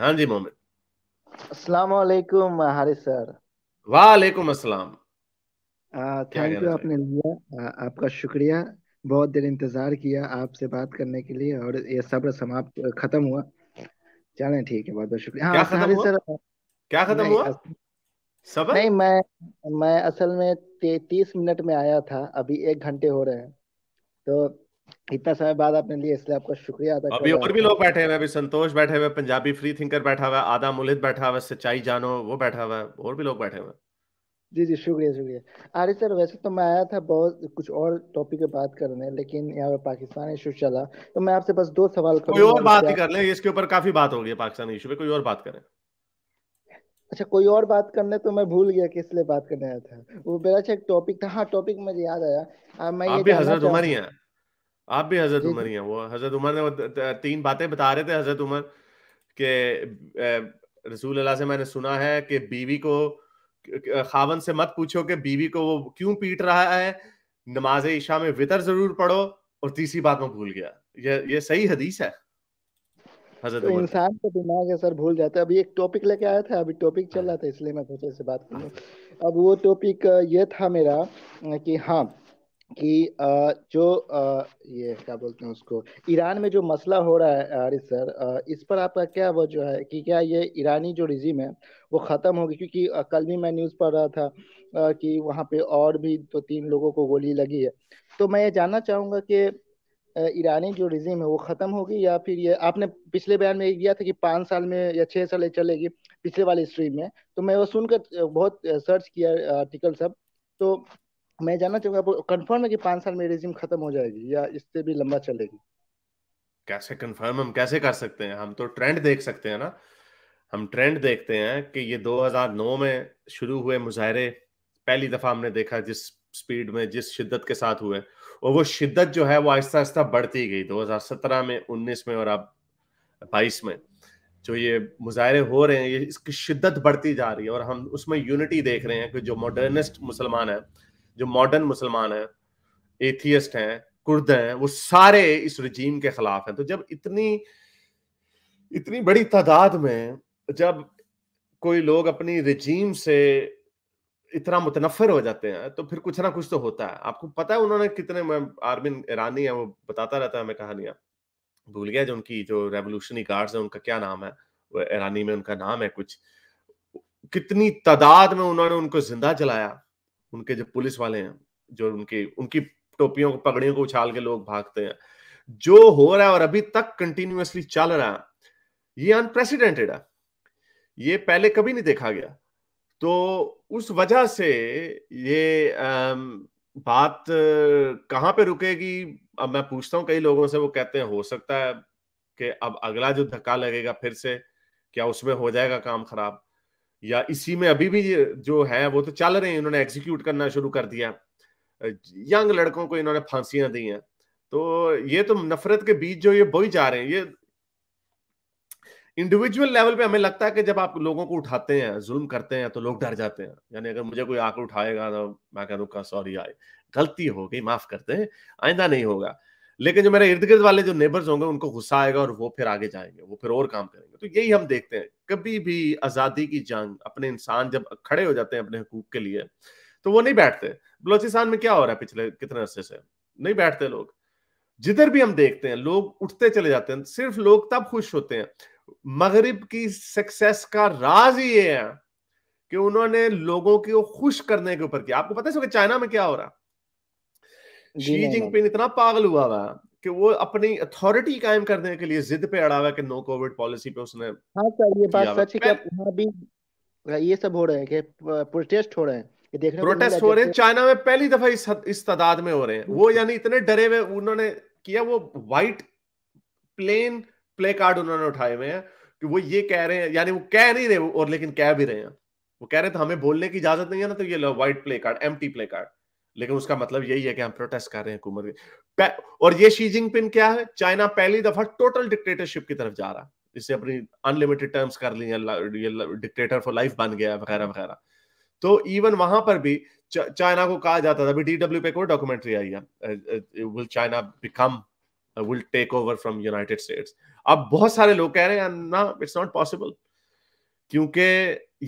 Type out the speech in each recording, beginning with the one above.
हाँ जी मोमिन अस्सलाम वालेकुम हारिस सर वालेकुम अस्सलाम थैंक यू आपने लिया आ, आपका शुक्रिया बहुत देर इंतजार किया आपसे बात करने के लिए और ये सब समाप्त खत्म हुआ चलें ठीक है बहुत बहुत शुक्रिया हाँ हारिस सर क्या खत्म हुआ सबर नहीं मैं मैं असल में तीस मिनट में आया था अभी एक घंटे हो रहे हैं तो इतना समय बाद आपने लिए इसलिए आपका शुक्रिया अदा अभी और भी लोग बैठे हैं अभी संतोष बैठे हुए पंजाबी फ्री थिंकर बैठा हुआ है आदा मुलित बैठा हुआ है सच्चाई जानो वो बैठा हुआ है और भी लोग बैठे हुए जी जी शुक्रिया शुक्रिया आरिफ सर वैसे तो मैं आया था बहुत कुछ और टॉपिक पे बात करने लेकिन यहाँ पे पाकिस्तान इशू चला तो मैं आपसे बस दो सवाल कोई और बात ही कर ले इसके ऊपर काफी बात हो गई पाकिस्तान इशू पे कोई और बात करें अच्छा कोई और बात करने तो मैं भूल गया किस लिए बात करने आया था वो मेरा अच्छा एक टॉपिक था हाँ टॉपिक मुझे याद आया आ, मैं आप भी हजरत उमर ही हैं आप भी हजरत उमर ही हैं वो हजरत उमर ने तीन बातें बता रहे थे हजरत उमर के रसूल अल्लाह से मैंने सुना है कि बीवी को खावन से मत पूछो कि बीवी को वो क्यों पीट रहा है नमाज ईशा में वितर जरूर पढ़ो और तीसरी बात में भूल गया ये ये सही हदीस है हजरत तो इंसान का दिमाग है सर भूल जाता है अभी एक टॉपिक लेके आया था अभी टॉपिक चल रहा था इसलिए मैं सोचा से बात करूं अब वो टॉपिक ये था मेरा कि हाँ कि जो ये क्या बोलते हैं उसको ईरान में जो मसला हो रहा है आरिफ सर इस पर आपका क्या वो जो है कि क्या ये ईरानी जो रिजीम है वो ख़त्म होगी क्योंकि कल भी मैं न्यूज़ पढ़ रहा था कि वहाँ पे और भी दो तीन लोगों को गोली लगी है तो मैं ये जानना चाहूँगा कि ईरानी जो रिजीम है वो ख़त्म होगी या फिर ये आपने पिछले बयान में दिया था कि पाँच साल में या छः साल चलेगी पिछले वाले स्ट्रीम में तो मैं वो सुनकर बहुत सर्च किया आर्टिकल सब तो मैं जानना चाहूंगा कंफर्म है कि पांच साल में रेजिम खत्म हो जाएगी या इससे भी लंबा चलेगी कैसे कंफर्म हम कैसे कर सकते हैं हम तो ट्रेंड देख सकते हैं ना हम ट्रेंड देखते हैं कि ये 2009 में शुरू हुए मुजाहरे पहली दफा हमने देखा जिस स्पीड में जिस शिद्दत के साथ हुए और वो शिद्दत जो है वो आहिस्ता आहिस्ता बढ़ती गई 2017 में 19 में और अब 22 में जो ये मुजाहरे हो रहे हैं ये इसकी शिद्दत बढ़ती जा रही है और हम उसमें यूनिटी देख रहे हैं कि जो मॉडर्निस्ट मुसलमान है जो मॉडर्न मुसलमान हैं एथियस्ट हैं कुर्द हैं वो सारे इस रजीम के खिलाफ हैं तो जब इतनी इतनी बड़ी तादाद में जब कोई लोग अपनी रजीम से इतना मुतनफर हो जाते हैं तो फिर कुछ ना कुछ तो होता है आपको पता है उन्होंने कितने मैं आर्मिन ईरानी है वो बताता रहता है हमें कहानियां भूल गया जो उनकी जो रेवोल्यूशनरी गार्ड्स है उनका क्या नाम है ईरानी में उनका नाम है कुछ कितनी तादाद में उन्होंने उनको जिंदा जलाया उनके जो पुलिस वाले हैं जो उनकी उनकी टोपियों को पगड़ियों को उछाल के लोग भागते हैं जो हो रहा है और अभी तक कंटिन्यूसली चल रहा है ये अनप्रेसिडेंटेड है ये पहले कभी नहीं देखा गया तो उस वजह से ये बात कहाँ पे रुकेगी अब मैं पूछता हूँ कई लोगों से वो कहते हैं हो सकता है कि अब अगला जो धक्का लगेगा फिर से क्या उसमें हो जाएगा काम खराब या इसी में अभी भी जो है वो तो चल रहे हैं इन्होंने एग्जीक्यूट करना शुरू कर दिया यंग लड़कों को इन्होंने फांसियां दी हैं तो ये तो नफरत के बीच जो ये बोई जा रहे हैं ये इंडिविजुअल लेवल पे हमें लगता है कि जब आप लोगों को उठाते हैं जुल्म करते हैं तो लोग डर जाते हैं यानी अगर मुझे कोई आकर उठाएगा तो मैं कह दूंगा सॉरी आए गलती हो गई माफ करते हैं आइंदा नहीं होगा लेकिन जो मेरे इर्द गिर्द वाले जो नेबर्स होंगे उनको गुस्सा आएगा और वो फिर आगे जाएंगे वो फिर और काम करेंगे तो यही हम देखते हैं कभी भी आज़ादी की जंग अपने इंसान जब खड़े हो जाते हैं अपने हकूक के लिए तो वो नहीं बैठते बलोचिस्तान में क्या हो रहा है पिछले कितने अरसे से नहीं बैठते लोग जिधर भी हम देखते हैं लोग उठते चले जाते हैं सिर्फ लोग तब खुश होते हैं मगरिब की सक्सेस का राज ही ये है कि उन्होंने लोगों को खुश करने के ऊपर किया आपको पता है चाइना में क्या हो रहा शी जिनपिंग इतना पागल हुआ हुआ कि वो अपनी अथॉरिटी कायम करने के लिए जिद पे अड़ा हुआ कि नो कोविड पॉलिसी पे उसने हाँ सर ये बात सच है कि वहाँ भी हाँ, ये सब हो रहे हैं कि प्रोटेस्ट हो रहे हैं देखने प्रोटेस्ट हो रहे हैं चाइना में पहली दफा इस इस तादाद में हो रहे हैं वो यानी इतने डरे हुए उन्होंने किया वो व्हाइट प्लेन प्ले कार्ड उन्होंने उठाए हुए हैं कि वो ये कह रहे हैं यानी वो कह नहीं रहे और लेकिन कह भी रहे हैं वो कह रहे थे तो हमें बोलने की इजाजत नहीं है ना तो ये लो white play card M play card लेकिन उसका मतलब यही है कि हम प्रोटेस्ट कर रहे हैं हुकूमत और ये शी जिनपिन क्या है चाइना पहली दफा टोटल डिक्टेटरशिप की तरफ जा रहा है इससे अपनी अनलिमिटेड टर्म्स कर ली डिक्टेटर फॉर लाइफ बन गया वगैरह वगैरह तो इवन वहां पर भी चाइना को कहा जाता था अभी डीडब्ल्यू पे कोई डॉक्यूमेंट्री आई है will China become will take over from United States अब बहुत सारे लोग कह रहे हैं ना इट्स नॉट पॉसिबल क्योंकि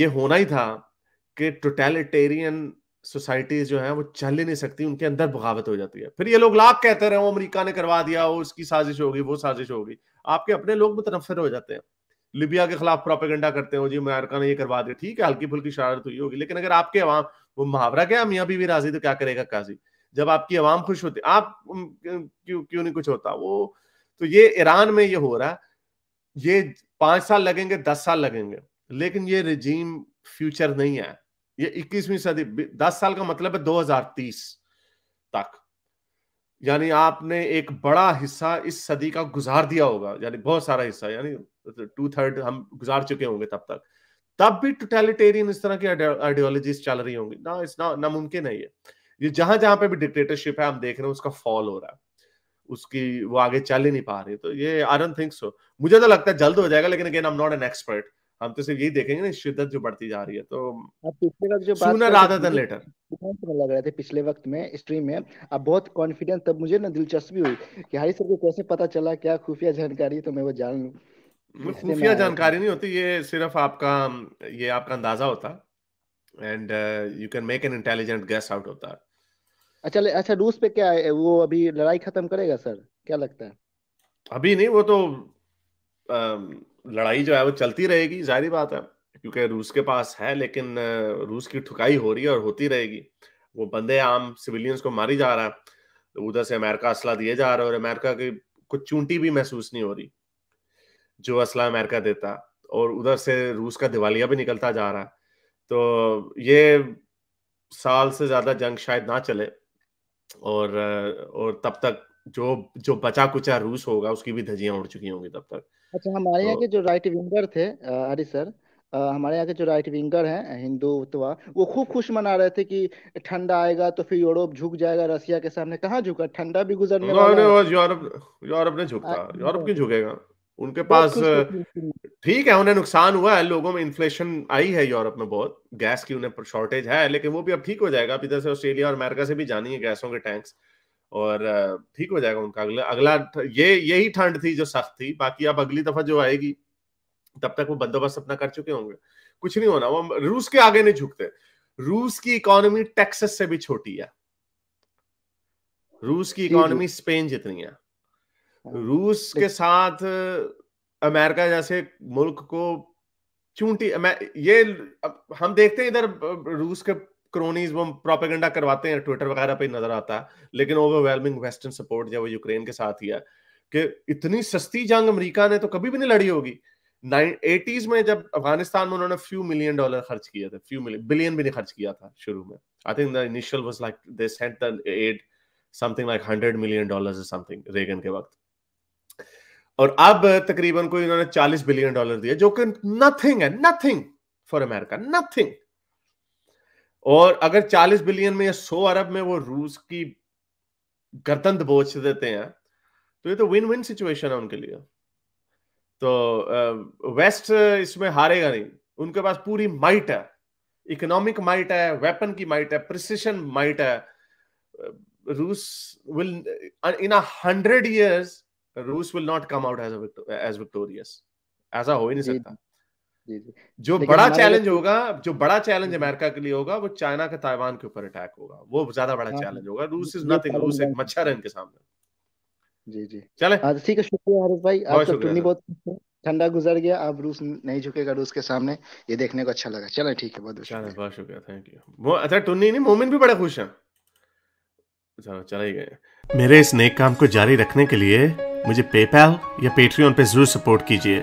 ये होना ही था कि टोटेलिटेरियन सोसाइटीज जो है वो चल ही नहीं सकती उनके अंदर बगावत हो जाती है फिर ये लोग लाख कहते रहे वो अमरीका ने करवा दिया वो उसकी साजिश होगी वो साजिश होगी आपके अपने लोग मुतनफर हो जाते हैं लिबिया के खिलाफ प्रोपेगेंडा करते हो जी अमेरिका ने ये करवा दिया ठीक है हल्की फुल्की शरारत हुई होगी लेकिन अगर आपके अवाम वो मुहावरा क्या मियाँ भी राजी तो क्या करेगा काजी जब आपकी अवाम खुश होती आप क्यों क्यों नहीं कुछ होता वो तो ये ईरान में ये हो रहा है ये पांच साल लगेंगे दस साल लगेंगे लेकिन ये रिजीम फ्यूचर नहीं है ये 21वीं सदी 10 साल का मतलब है 2030 तक यानी आपने एक बड़ा हिस्सा इस सदी का गुजार दिया होगा यानी बहुत सारा हिस्सा यानी टू थर्ड हम गुजार चुके होंगे तब तक तब भी टोटेलिटेरियन इस तरह की आइडियोलॉजीज चल रही होंगी ना इस ना नामुमकिन है ये ये जहां जहां पे भी डिक्टेटरशिप है हम देख रहे हैं उसका फॉल हो रहा है उसकी वो आगे चल ही नहीं पा रही तो ये आई डोंट थिंक सो मुझे तो लगता है जल्द हो जाएगा लेकिन again I am not an expert हम तो सिर्फ यही देखेंगे ना शिद्दत जो बढ़ती जा रही है तो पिछले वक्त जो सूनर राधा दन लेटर लग रहे थे पिछले वक्त में स्ट्रीम में अब बहुत कॉन्फिडेंस तब मुझे ना दिलचस्पी हुई कि हरी सर को कैसे पता चला क्या खुफिया जानकारी तो मैं वो जान लू खुफिया जानकारी नहीं होती ये सिर्फ आपका ये आपका अंदाजा होता and you can make an intelligent guess out होता अच्छा अच्छा रूस पे क्या है वो अभी लड़ाई खत्म करेगा सर क्या लगता है अभी नहीं वो तो um, लड़ाई जो है वो चलती रहेगी जाहिर बात है क्योंकि रूस के पास है लेकिन रूस की ठुकाई हो रही है और होती रहेगी वो बंदे आम सिविलियंस को मारी जा रहा है तो उधर से अमेरिका असला दिए जा रहा है और अमेरिका की कुछ चूंटी भी महसूस नहीं हो रही जो असला अमेरिका देता और उधर से रूस का दिवालिया भी निकलता जा रहा है तो ये साल से ज़्यादा जंग शायद ना चले और और तब तक जो जो बचा कुचा रूस होगा उसकी भी धजियां उड़ चुकी होंगी तब तक अच्छा हमारे यहाँ तो, के जो राइट विंगर थे हरी सर हमारे यहाँ के जो राइट विंगर हैं हिंदुत्वा वो खूब खुश मना रहे थे कि ठंडा आएगा तो फिर यूरोप झुक जाएगा रशिया के सामने कहाँ झुका ठंडा भी गुजरने यूरोप यूरोप ने झुका यूरोप क्यों झुकेगा उनके पास ठीक है उन्हें नुकसान हुआ है लोगों में इन्फ्लेशन आई है यूरोप में बहुत गैस की उन्हें शॉर्टेज है लेकिन वो भी अब ठीक हो जाएगा अब इधर से ऑस्ट्रेलिया और अमेरिका से भी जानी है गैसों के टैंक्स और ठीक हो जाएगा उनका अगला अगला ये यही ठंड थी जो सख्त थी बाकी अब अगली दफा जो आएगी तब तक वो बंदोबस्त अपना कर चुके होंगे कुछ नहीं होना वो रूस के आगे नहीं झुकते रूस की इकोनॉमी टेक्सस से भी छोटी है रूस की इकोनॉमी स्पेन जितनी है हाँ। रूस के साथ अमेरिका जैसे मुल्क को चूंटी ये हम देखते हैं इधर रूस के क्रोनीज वो प्रोपेगेंडा करवाते हैं ट्विटर वगैरह पे नजर आता है लेकिन ओवरवेलमिंग वेस्टर्न सपोर्ट जो वो यूक्रेन के साथ ही है कि इतनी सस्ती जंग अमेरिका ने तो कभी भी नहीं लड़ी होगी एटीज में जब अफगानिस्तान में उन्होंने फ्यू मिलियन डॉलर खर्च किए थे फ्यू मिलियन बिलियन भी नहीं खर्च किया था शुरू में I think the initial was like they sent the aid something like hundred million dollar something Reagan के वक्त और अब तकरीबन कोई उन्होंने चालीस बिलियन डॉलर दिया जो कि नथिंग है नथिंग फॉर अमेरिका नथिंग और अगर 40 बिलियन में या 100 अरब में वो रूस की गर्दन दबोच देते हैं तो ये तो विन विन सिचुएशन है उनके लिए तो वेस्ट इसमें हारेगा नहीं उनके पास पूरी माइट है इकोनॉमिक माइट है वेपन की माइट है प्रिसिशन माइट है रूस विल इन हंड्रेड इयर्स रूस will not come out as as victorious ऐसा हो ही नहीं सकता जो बड़ा चैलेंज होगा जो बड़ा चैलेंज अमेरिका के लिए होगा वो चाइना का ताइवान के ऊपर अटैक होगा वो ज्यादा बड़ा हाँ, चैलेंज होगा रूस इज नथिंग रूस एक मच्छर है इनके सामने जी जी चले हाँ, ठीक है शुक्रिया हरीश भाई आप सब टूनी बहुत ठंडा गुजर गया अब रूस नहीं झुकेगा रूस के सामने ये देखने को अच्छा लगा चले ठीक है बहुत शुक्रिया बहुत शुक्रिया थैंक यू अच्छा टुन्नी नहीं मोमिन भी बड़े खुश हैं चलो चले ही गए मेरे इस नेक काम को जारी रखने के लिए मुझे पेपैल या पेट्रियन पे जरूर सपोर्ट कीजिए